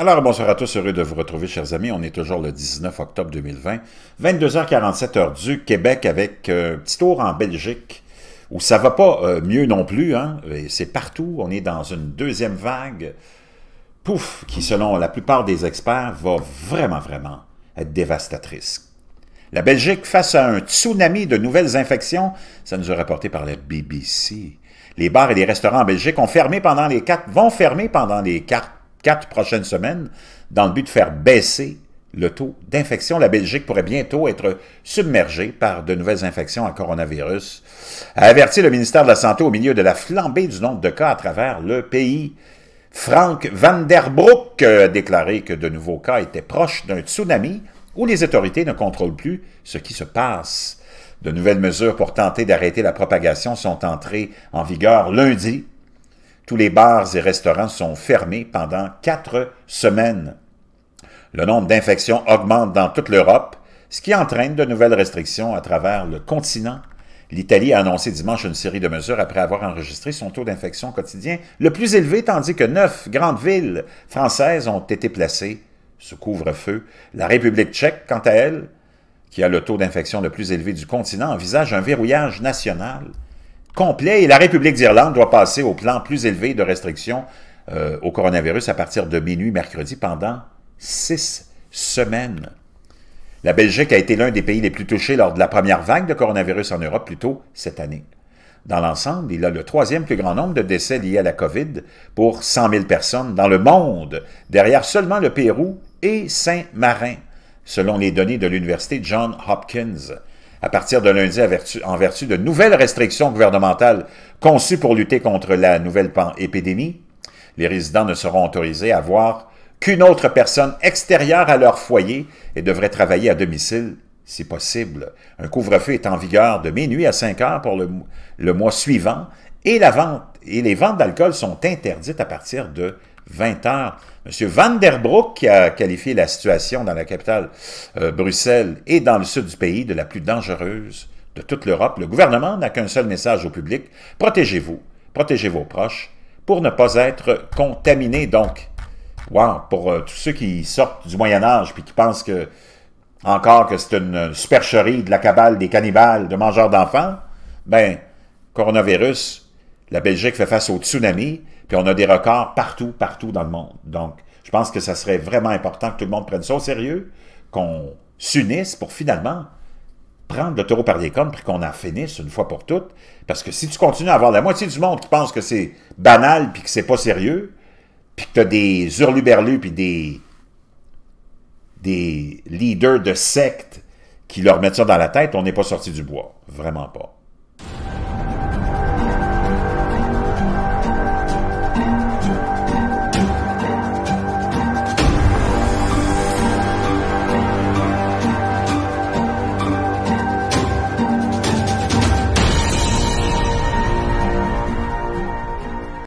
Alors, bonsoir à tous, heureux de vous retrouver, chers amis. On est toujours le 19 octobre 2020, 22h47 heure du Québec, avec un euh, petit tour en Belgique, où ça va pas euh, mieux non plus. Hein, c'est partout, on est dans une deuxième vague, pouf, qui, selon la plupart des experts, va vraiment, vraiment être dévastatrice. La Belgique face à un tsunami de nouvelles infections, ça nous a rapporté par la BBC. Les bars et les restaurants en Belgique ont fermé pendant les quatre, vont fermer pendant les quatre quatre prochaines semaines dans le but de faire baisser le taux d'infection. La Belgique pourrait bientôt être submergée par de nouvelles infections à coronavirus, a averti le ministère de la Santé au milieu de la flambée du nombre de cas à travers le pays. Frank van der Broek a déclaré que de nouveaux cas étaient proches d'un tsunami où les autorités ne contrôlent plus ce qui se passe. De nouvelles mesures pour tenter d'arrêter la propagation sont entrées en vigueur lundi tous les bars et restaurants sont fermés pendant quatre semaines. Le nombre d'infections augmente dans toute l'Europe, ce qui entraîne de nouvelles restrictions à travers le continent. L'Italie a annoncé dimanche une série de mesures après avoir enregistré son taux d'infection quotidien le plus élevé, tandis que neuf grandes villes françaises ont été placées sous couvre-feu. La République tchèque, quant à elle, qui a le taux d'infection le plus élevé du continent, envisage un verrouillage national complet et la République d'Irlande doit passer au plan plus élevé de restrictions euh, au coronavirus à partir de minuit mercredi pendant six semaines. La Belgique a été l'un des pays les plus touchés lors de la première vague de coronavirus en Europe plus tôt cette année. Dans l'ensemble, il a le troisième plus grand nombre de décès liés à la COVID pour 100 000 personnes dans le monde, derrière seulement le Pérou et Saint-Marin, selon les données de l'Université Johns Hopkins à partir de lundi en vertu de nouvelles restrictions gouvernementales conçues pour lutter contre la nouvelle épidémie. Les résidents ne seront autorisés à voir qu'une autre personne extérieure à leur foyer et devraient travailler à domicile si possible. Un couvre-feu est en vigueur de minuit à 5 heures pour le, mois suivant et la vente et les ventes d'alcool sont interdites à partir de 20 heures. M. Van der Broek qui a qualifié la situation dans la capitale euh, Bruxelles et dans le sud du pays de la plus dangereuse de toute l'Europe. Le gouvernement n'a qu'un seul message au public, protégez-vous, protégez vos proches pour ne pas être contaminés. Donc, wow, pour euh, tous ceux qui sortent du Moyen Âge puis qui pensent que encore que c'est une supercherie de la cabale des cannibales, de mangeurs d'enfants, ben, coronavirus, la Belgique fait face au tsunami, puis on a des records partout, partout dans le monde. Donc, je pense que ça serait vraiment important que tout le monde prenne ça au sérieux, qu'on s'unisse pour finalement prendre le taureau par les cornes puis qu'on en finisse une fois pour toutes. Parce que si tu continues à avoir la moitié du monde qui pense que c'est banal puis que c'est pas sérieux, puis que tu as des hurluberlus puis des, des leaders de sectes qui leur mettent ça dans la tête, on n'est pas sorti du bois. Vraiment pas.